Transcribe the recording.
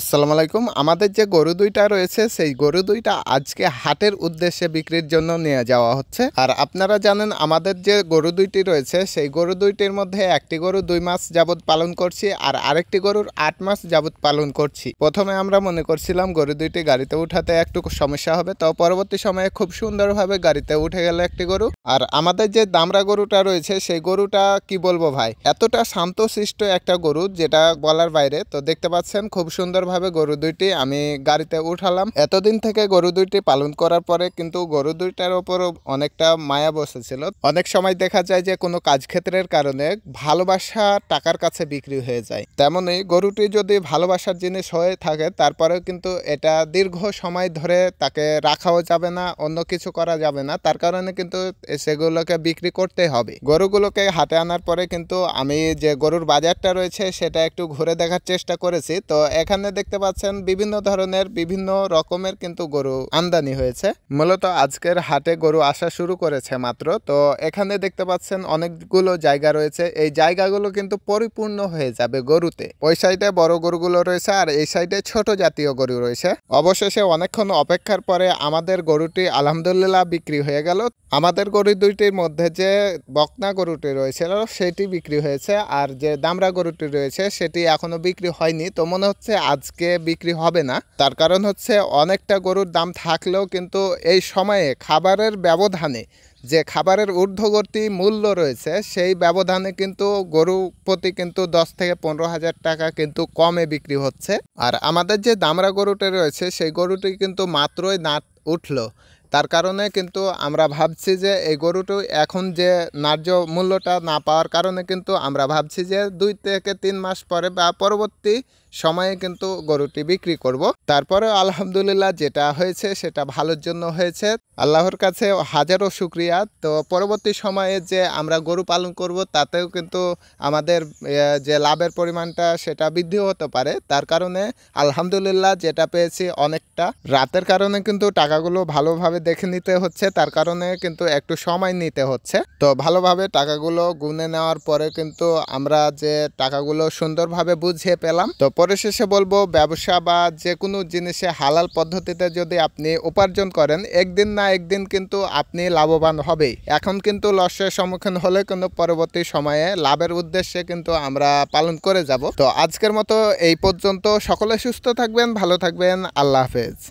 আসসালামু আলাইকুম আমাদের যে গরু দুইটা রয়েছে সেই গরু দুইটা আজকে হাটের উদ্দেশ্যে বিক্রির জন্য নিয়ে যাওয়া হচ্ছে আর আপনারা জানেন আমাদের যে গরু দুইটি রয়েছে সেই গরু দুইটির মধ্যে একটি গরু দুই মাস যাবৎ পালন করছি আর আরেকটি গরুর আট মাস যাবৎ পালন করছি প্রথমে আমরা মনে করছিলাম গরু দুইটি গাড়িতে উঠাতে একটু সমস্যা হবে তো পরবর্তী সময়ে খুব সুন্দরভাবে গাড়িতে উঠে গেল একটি গরু আর আমাদের যে দামরা গরুটা রয়েছে সেই গরুটা কি বলবো ভাই এতটা শান্তশিষ্ট একটা গরু যেটা বলার বাইরে তো দেখতে পাচ্ছেন খুব সুন্দর সুন্দরভাবে গরু দুইটি আমি গাড়িতে উঠালাম এতদিন থেকে গরু দুইটি পালন করার পরে কিন্তু গরু দুইটার ওপর অনেকটা মায়া বসেছিল অনেক সময় দেখা যায় যে কোনো কাজ ক্ষেত্রের কারণে ভালোবাসা টাকার কাছে বিক্রি হয়ে যায় তেমনই গরুটি যদি ভালোবাসার জিনিস হয়ে থাকে তারপরেও কিন্তু এটা দীর্ঘ সময় ধরে তাকে রাখাও যাবে না অন্য কিছু করা যাবে না তার কারণে কিন্তু সেগুলোকে বিক্রি করতে হবে গরুগুলোকে হাতে আনার পরে কিন্তু আমি যে গরুর বাজারটা রয়েছে সেটা একটু ঘুরে দেখার চেষ্টা করেছি তো এখানে দেখতে পাচ্ছেন বিভিন্ন ধরনের বিভিন্ন রকমের কিন্তু গরু আমদানি হয়েছে মূলত আজকের হাটে গরু আসা শুরু করেছে মাত্র তো এখানে দেখতে পাচ্ছেন অনেকগুলো জায়গা রয়েছে এই জায়গাগুলো কিন্তু পরিপূর্ণ হয়ে যাবে গরুতে ওই সাইডে বড় গরুগুলো রয়েছে আর এই সাইডে ছোট জাতীয় গরু রয়েছে অবশেষে অনেকক্ষণ অপেক্ষার পরে আমাদের গরুটি আলহামদুলিল্লাহ বিক্রি হয়ে গেল আমাদের গরু দুইটির মধ্যে যে বকনা গরুটি রয়েছিল সেটি বিক্রি হয়েছে আর যে দামরা গরুটি রয়েছে সেটি এখনো বিক্রি হয়নি তো মনে হচ্ছে আজ আজকে বিক্রি হবে না তার কারণ হচ্ছে অনেকটা গরুর দাম থাকলেও কিন্তু এই সময়ে খাবারের ব্যবধানে যে খাবারের ঊর্ধ্বগতি মূল্য রয়েছে সেই ব্যবধানে কিন্তু গরু প্রতি কিন্তু দশ থেকে পনেরো হাজার টাকা কিন্তু কমে বিক্রি হচ্ছে আর আমাদের যে দামরা গরুটি রয়েছে সেই গরুটি কিন্তু মাত্রই নাট উঠলো তার কারণে কিন্তু আমরা ভাবছি যে এই গরুটি এখন যে ন্যায্য মূল্যটা না পাওয়ার কারণে কিন্তু আমরা ভাবছি যে দুই থেকে তিন মাস পরে বা পরবর্তী সময়ে কিন্তু গরুটি বিক্রি করব। তারপরে আলহামদুলিল্লাহ যেটা হয়েছে সেটা ভালোর জন্য হয়েছে আল্লাহর কাছে হাজারো শুক্রিয়া তো পরবর্তী সময়ে যে আমরা গরু পালন করব তাতেও কিন্তু আমাদের যে লাভের পরিমাণটা সেটা বৃদ্ধি হতে পারে তার কারণে আলহামদুলিল্লাহ যেটা পেয়েছি অনেকটা রাতের কারণে কিন্তু টাকাগুলো ভালোভাবে দেখে নিতে হচ্ছে তার কারণে কিন্তু একটু সময় নিতে হচ্ছে তো ভালোভাবে টাকাগুলো গুনে নেওয়ার পরে কিন্তু আমরা যে টাকাগুলো সুন্দরভাবে বুঝিয়ে পেলাম তো পরিশেষে বলবো ব্যবসা বা যে কোনো জিনিসে হালাল পদ্ধতিতে যদি আপনি উপার্জন করেন একদিন না একদিন কিন্তু আপনি লাভবান হবেই এখন কিন্তু লসের সম্মুখীন হলে কিন্তু পরবর্তী সময়ে লাভের উদ্দেশ্যে কিন্তু আমরা পালন করে যাব তো আজকের মতো এই পর্যন্ত সকলে সুস্থ থাকবেন ভালো থাকবেন আল্লাহ হাফেজ